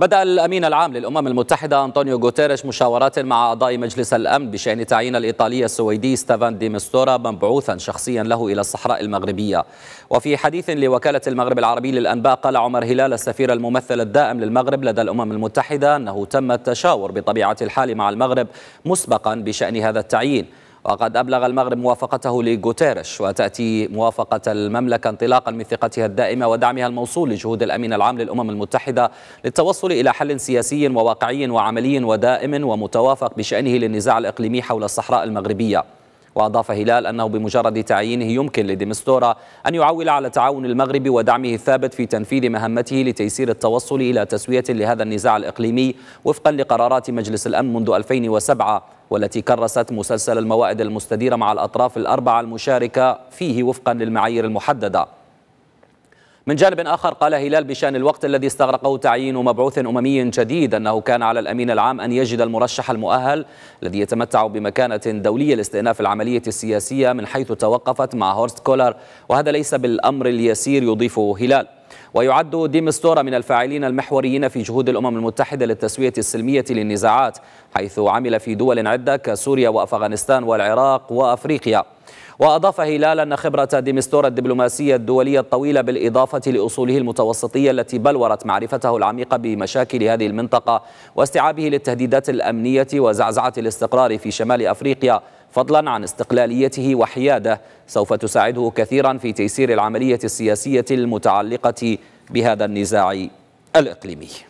بدأ الأمين العام للأمم المتحدة أنطونيو غوتيريش مشاورات مع أعضاء مجلس الأمن بشأن تعيين الإيطالي السويدي ستيفان ديمستورا مبعوثا شخصيا له إلى الصحراء المغربية وفي حديث لوكالة المغرب العربي للأنباء قال عمر هلال السفير الممثل الدائم للمغرب لدى الأمم المتحدة أنه تم التشاور بطبيعة الحال مع المغرب مسبقا بشأن هذا التعيين وقد أبلغ المغرب موافقته لغوتيريش وتأتي موافقة المملكة انطلاقا من ثقتها الدائمة ودعمها الموصول لجهود الأمين العام للأمم المتحدة للتوصل إلى حل سياسي وواقعي وعملي ودائم ومتوافق بشأنه للنزاع الإقليمي حول الصحراء المغربية وأضاف هلال أنه بمجرد تعيينه يمكن لديمستورا أن يعول على تعاون المغرب ودعمه الثابت في تنفيذ مهمته لتيسير التوصل إلى تسوية لهذا النزاع الإقليمي وفقا لقرارات مجلس الأمن منذ 2007 والتي كرست مسلسل الموائد المستديرة مع الأطراف الأربعة المشاركة فيه وفقا للمعايير المحددة من جانب آخر قال هلال بشأن الوقت الذي استغرقه تعيين مبعوث أممي جديد أنه كان على الأمين العام أن يجد المرشح المؤهل الذي يتمتع بمكانة دولية لاستئناف العملية السياسية من حيث توقفت مع هورست كولر وهذا ليس بالأمر اليسير يضيفه هلال ويعد ديمستورا من الفاعلين المحوريين في جهود الأمم المتحدة للتسوية السلمية للنزاعات حيث عمل في دول عدة كسوريا وأفغانستان والعراق وأفريقيا وأضاف هلال أن خبرة ديمستور الدبلوماسية الدولية الطويلة بالإضافة لأصوله المتوسطية التي بلورت معرفته العميقة بمشاكل هذه المنطقة واستيعابه للتهديدات الأمنية وزعزعة الاستقرار في شمال أفريقيا فضلا عن استقلاليته وحياده سوف تساعده كثيرا في تيسير العملية السياسية المتعلقة بهذا النزاع الإقليمي